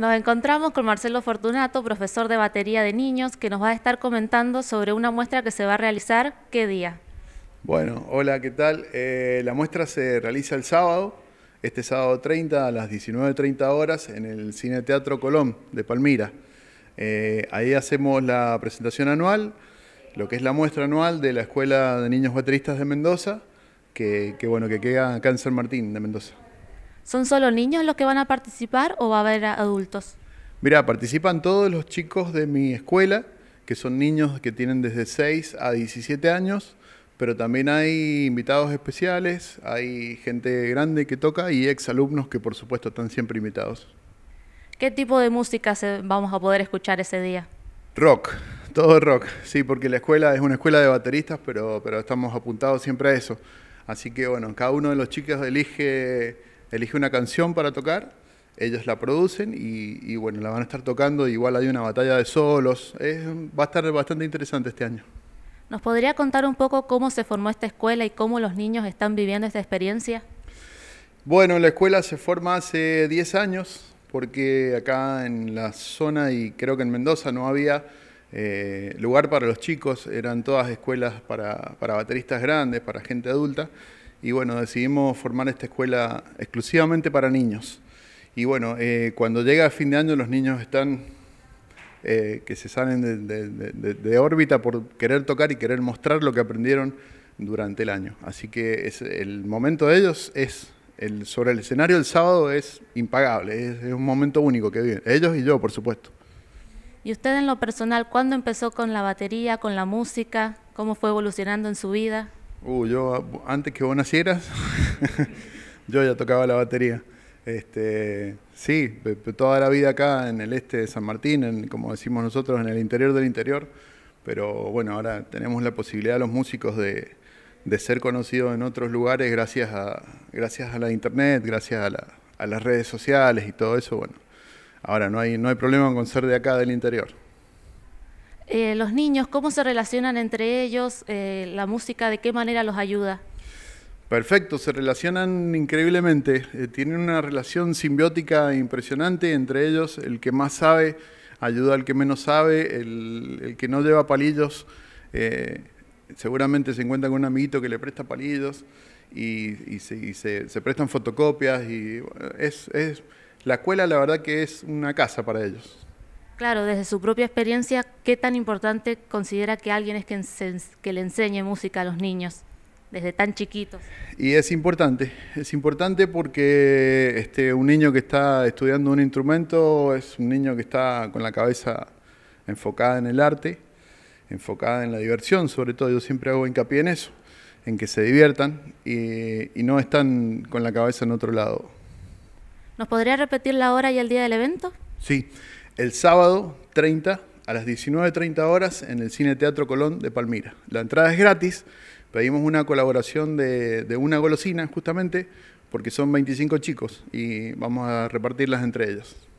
Nos encontramos con Marcelo Fortunato, profesor de batería de niños, que nos va a estar comentando sobre una muestra que se va a realizar. ¿Qué día? Bueno, hola, ¿qué tal? Eh, la muestra se realiza el sábado, este sábado 30 a las 19.30 horas en el Cine Teatro Colón de Palmira. Eh, ahí hacemos la presentación anual, lo que es la muestra anual de la Escuela de Niños Bateristas de Mendoza, que, bueno, que queda acá en San Martín de Mendoza. ¿Son solo niños los que van a participar o va a haber adultos? Mira, participan todos los chicos de mi escuela, que son niños que tienen desde 6 a 17 años, pero también hay invitados especiales, hay gente grande que toca y exalumnos que por supuesto están siempre invitados. ¿Qué tipo de música vamos a poder escuchar ese día? Rock, todo rock, sí, porque la escuela es una escuela de bateristas, pero, pero estamos apuntados siempre a eso. Así que bueno, cada uno de los chicos elige elige una canción para tocar, ellos la producen y, bueno, la van a estar tocando, igual hay una batalla de solos, va a estar bastante interesante este año. ¿Nos podría contar un poco cómo se formó esta escuela y cómo los niños están viviendo esta experiencia? Bueno, la escuela se forma hace 10 años, porque acá en la zona y creo que en Mendoza no había eh, lugar para los chicos, eran todas escuelas para, para bateristas grandes, para gente adulta y bueno, decidimos formar esta escuela exclusivamente para niños. Y bueno, eh, cuando llega el fin de año los niños están eh, que se salen de, órbita por querer tocar y querer mostrar lo que aprendieron durante el año. Así que es, el momento de ellos es, el, sobre el escenario el sábado es impagable, es, es un momento único que viven, ellos y yo por supuesto. ¿Y usted en lo personal, cuándo empezó con la batería, con la música? ¿Cómo fue evolucionando en su vida? Uh, yo antes que vos nacieras, yo ya tocaba la batería. Este, sí, toda la vida acá en el este de San Martín, en, como decimos nosotros, en el interior del interior. Pero bueno, ahora tenemos la posibilidad los músicos de, ser conocidos en otros lugares gracias a, gracias a la internet, gracias a, las redes sociales y todo eso. Bueno, ahora no hay, no hay problema con ser de acá del interior. Eh, los niños, cómo se relacionan entre ellos, eh, la música, de qué manera los ayuda. Perfecto, se relacionan increíblemente, eh, tienen una relación simbiótica impresionante entre ellos, el que más sabe ayuda al que menos sabe, el, que no lleva palillos seguramente se encuentra con un amiguito que le presta palillos y, se, prestan fotocopias y es, es, la escuela la verdad que es una casa para ellos. Claro, desde su propia experiencia, ¿qué tan importante considera que alguien es que, le enseñe música a los niños? desde tan chiquitos. Y es importante, es importante porque este, un niño que está estudiando un instrumento es un niño que está con la cabeza enfocada en el arte, enfocada en la diversión, sobre todo yo siempre hago hincapié en eso, en que se diviertan y, y no están con la cabeza en otro lado. ¿Nos podría repetir la hora y el día del evento? Sí, el sábado 30 a las 19.30 horas en el Cine Teatro Colón de Palmira. La entrada es gratis, pedimos una colaboración de, una golosina justamente porque son 25 chicos y vamos a repartirlas entre ellos.